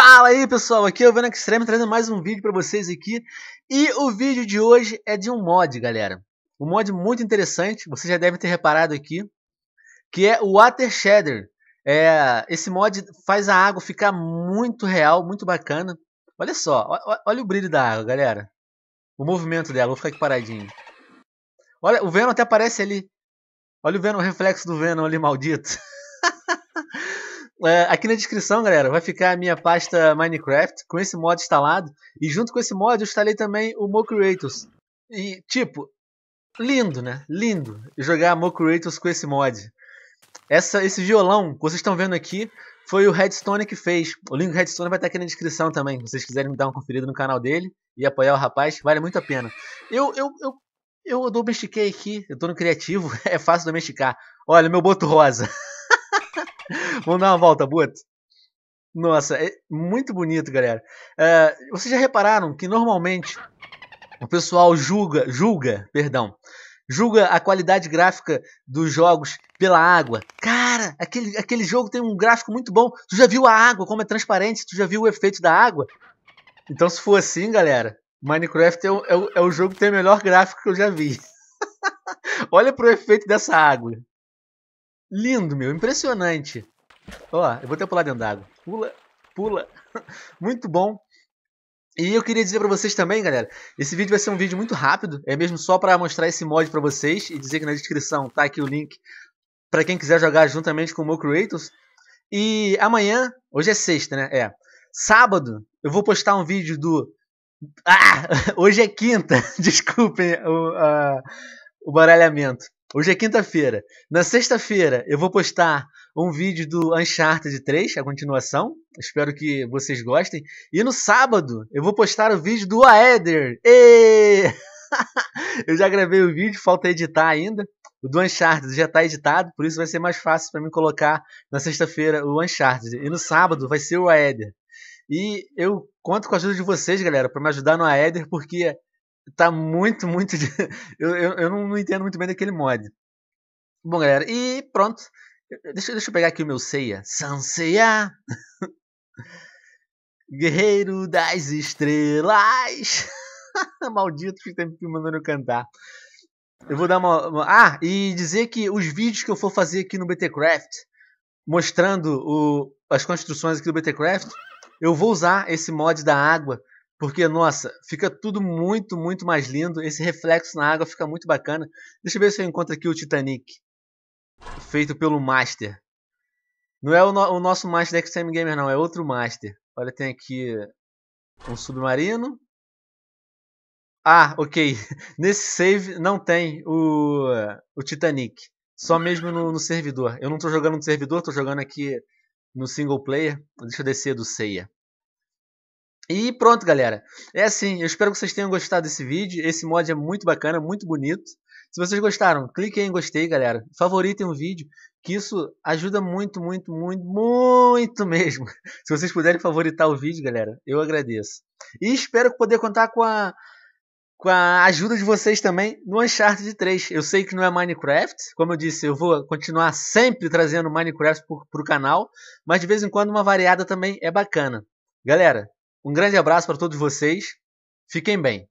Fala aí pessoal, aqui é o Venom Extreme trazendo mais um vídeo para vocês aqui E o vídeo de hoje é de um mod galera Um mod muito interessante, vocês já devem ter reparado aqui Que é o Water Shader é, Esse mod faz a água ficar muito real, muito bacana Olha só, olha o brilho da água galera O movimento dela, vou ficar aqui paradinho Olha, o Venom até aparece ali Olha o Venom, o reflexo do Venom ali maldito É, aqui na descrição, galera, vai ficar a minha pasta Minecraft com esse mod instalado. E junto com esse mod eu instalei também o MoCreators. E, tipo, lindo, né? Lindo jogar MoCreators com esse mod. Essa, esse violão que vocês estão vendo aqui foi o Redstone que fez. O link do Redstone vai estar aqui na descrição também. Se vocês quiserem dar uma conferida no canal dele e apoiar o rapaz, vale muito a pena. Eu, eu, eu, eu domestiquei aqui, eu tô no criativo, é fácil domesticar. Olha, meu boto rosa. Vamos dar uma volta, Buto. Nossa, é muito bonito, galera. É, vocês já repararam que normalmente o pessoal julga, julga, perdão, julga a qualidade gráfica dos jogos pela água. Cara, aquele, aquele jogo tem um gráfico muito bom. Tu já viu a água, como é transparente? Tu já viu o efeito da água? Então, se for assim, galera, Minecraft é o, é o, é o jogo que tem o melhor gráfico que eu já vi. Olha pro efeito dessa água. Lindo, meu. Impressionante. Ó, eu vou até pular dentro d'água. Pula, pula. muito bom. E eu queria dizer para vocês também, galera, esse vídeo vai ser um vídeo muito rápido, é mesmo só para mostrar esse mod para vocês e dizer que na descrição tá aqui o link para quem quiser jogar juntamente com o meu Creators. E amanhã, hoje é sexta, né? É. Sábado, eu vou postar um vídeo do Ah, hoje é quinta. Desculpem o, uh, o baralhamento. Hoje é quinta-feira. Na sexta-feira eu vou postar um vídeo do Uncharted 3, a continuação. Espero que vocês gostem. E no sábado eu vou postar o vídeo do Aether. eu já gravei o vídeo, falta editar ainda. O do Uncharted já está editado, por isso vai ser mais fácil para mim colocar na sexta-feira o Uncharted. E no sábado vai ser o Aether. E eu conto com a ajuda de vocês, galera, para me ajudar no Aether, porque tá muito, muito. eu, eu, eu não entendo muito bem daquele mod. Bom, galera, e pronto. Eh, deixa, deixa eu pegar aqui o meu ceia. Sanseia! Guerreiro das estrelas! maldito que estão me mandando cantar. Eu vou dar uma, uma, Ah, e dizer que os vídeos que eu for fazer aqui no BTCraft, mostrando o, as construções aqui do BTCraft, eu vou usar esse mod da água porque, nossa, fica tudo muito, muito mais lindo. Esse reflexo na água fica muito bacana. Deixa eu ver se eu encontro aqui o Titanic. Feito pelo Master. Não é o, no o nosso Master da Xtime Gamer, não. É outro Master. Olha, tem aqui um submarino. Ah, ok. Nesse save não tem o, o Titanic. Só mesmo no, no servidor. Eu não estou jogando no servidor, estou jogando aqui no single player. Deixa eu descer do Seiya. E pronto, galera. É assim, eu espero que vocês tenham gostado desse vídeo. Esse mod é muito bacana, muito bonito. Se vocês gostaram, cliquem em gostei, galera. Favoritem o vídeo, que isso ajuda muito, muito, muito, muito mesmo. Se vocês puderem favoritar o vídeo, galera, eu agradeço. E espero poder contar com a, com a ajuda de vocês também no Uncharted 3. Eu sei que não é Minecraft, como eu disse, eu vou continuar sempre trazendo Minecraft para o canal, mas de vez em quando uma variada também é bacana. Galera, um grande abraço para todos vocês. Fiquem bem.